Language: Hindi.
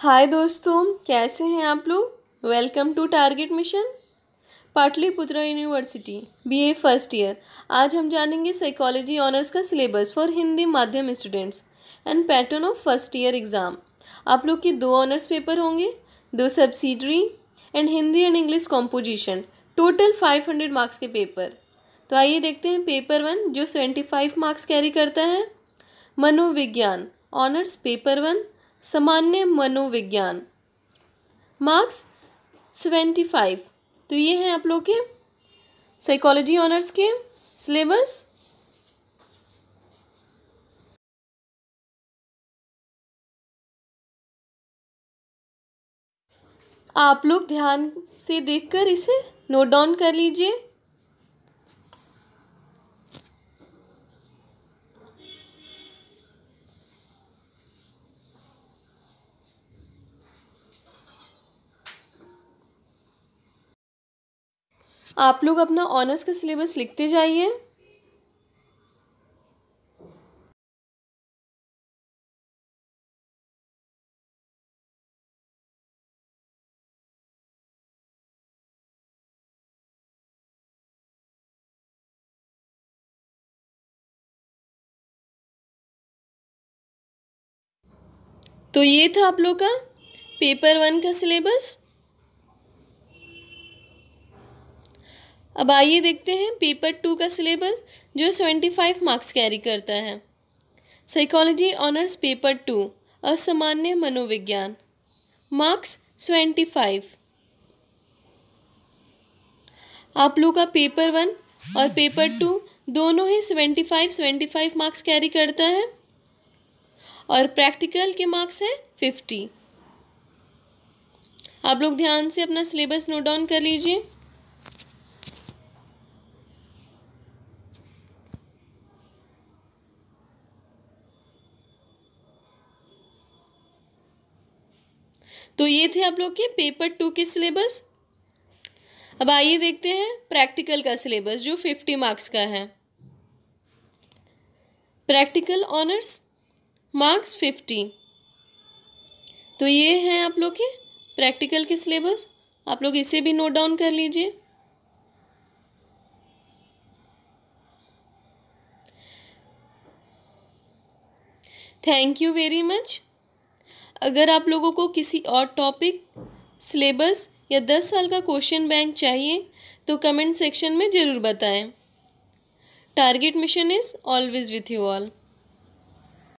हाय दोस्तों कैसे हैं आप लोग welcome to target mission Patliputra university BA first year आज हम जानेंगे साइकोलॉजी ऑनर्स का सिलेबस फॉर हिंदी माध्यम students and pattern of first year exam आप लोग के दो ऑनर्स पेपर होंगे दो subsidiary and Hindi and English composition total five hundred marks के पेपर तो आइए देखते हैं पेपर वन जो सेवेंटी फाइव मार्क्स कैरी करता है मनोविज्ञान ऑनर्स पेपर वन सामान्य मनोविज्ञान मार्क्स सेवेंटी फाइव तो ये हैं आप लोग के साइकोलॉजी ऑनर्स के सिलेबस आप लोग ध्यान से देखकर इसे नोट डाउन कर लीजिए आप लोग अपना ऑनर्स का सिलेबस लिखते जाइए तो ये था आप लोग का पेपर वन का सिलेबस अब आइए देखते हैं पेपर टू का सिलेबस जो सेवेंटी फाइव मार्क्स कैरी करता है साइकोलॉजी ऑनर्स पेपर टू असामान्य मनोविज्ञान मार्क्स सेवेंटी फाइव आप लोग का पेपर वन और पेपर टू दोनों ही seventy five seventy five marks carry करता है और प्रैक्टिकल के मार्क्स हैं फिफ्टी आप लोग ध्यान से अपना सिलेबस नोट डाउन कर लीजिए तो ये थे आप लोग के पेपर टू के सिलेबस अब आइए देखते हैं प्रैक्टिकल का सिलेबस जो फिफ्टी मार्क्स का है प्रैक्टिकल ऑनर्स मार्क्स फिफ्टी तो ये हैं आप लोग के प्रैक्टिकल के सिलेबस आप लोग इसे भी नोट डाउन कर लीजिए थैंक यू वेरी मच अगर आप लोगों को किसी और टॉपिक सिलेबस या दस साल का क्वेश्चन बैंक चाहिए तो कमेंट सेक्शन में ज़रूर बताएं target mission is always with you all